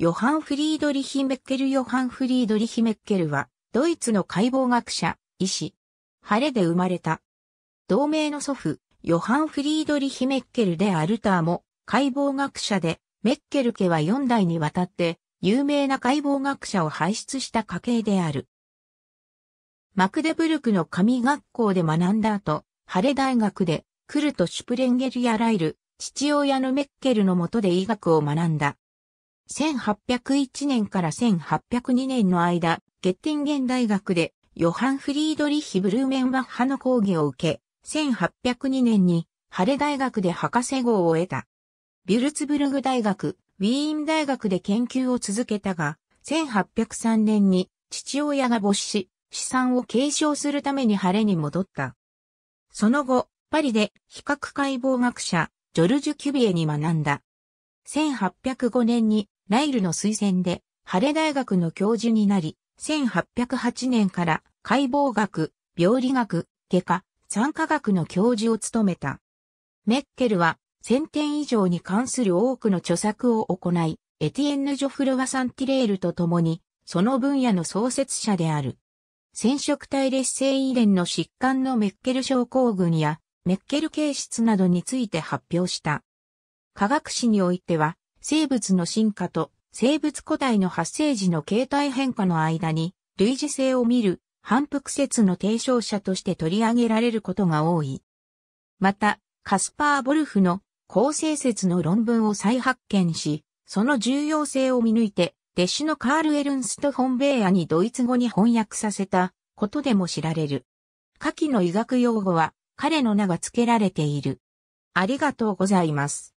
ヨハン・フリードリヒ・メッケル・ヨハン・フリードリヒ・メッケルは、ドイツの解剖学者、医師、晴れで生まれた。同盟の祖父、ヨハン・フリードリヒ・メッケルでアルターも、解剖学者で、メッケル家は4代にわたって、有名な解剖学者を輩出した家系である。マクデブルクの神学校で学んだ後、ハレ大学で、クルト・シュプレンゲルやライル、父親のメッケルのもとで医学を学んだ。1801年から1802年の間、ゲッティンゲン大学でヨハン・フリードリッヒ・ブルーメンバッハの講義を受け、1802年にハレ大学で博士号を得た。ビュルツブルグ大学、ウィーン大学で研究を続けたが、1803年に父親が没し、資産を継承するためにハレに戻った。その後、パリで比較解剖学者、ジョルジュ・キュビエに学んだ。1805年にライルの推薦で、ハレ大学の教授になり、1808年から解剖学、病理学、外科、産科学の教授を務めた。メッケルは、1000点以上に関する多くの著作を行い、エティエンヌ・ジョフルワ・サンティレールと共に、その分野の創設者である。染色体劣性遺伝の疾患のメッケル症候群や、メッケル形質などについて発表した。科学史においては、生物の進化と生物個体の発生時の形態変化の間に類似性を見る反復説の提唱者として取り上げられることが多い。また、カスパー・ボルフの構成説の論文を再発見し、その重要性を見抜いて、弟子のカール・エルンスト・フォンベアにドイツ語に翻訳させたことでも知られる。下記の医学用語は彼の名が付けられている。ありがとうございます。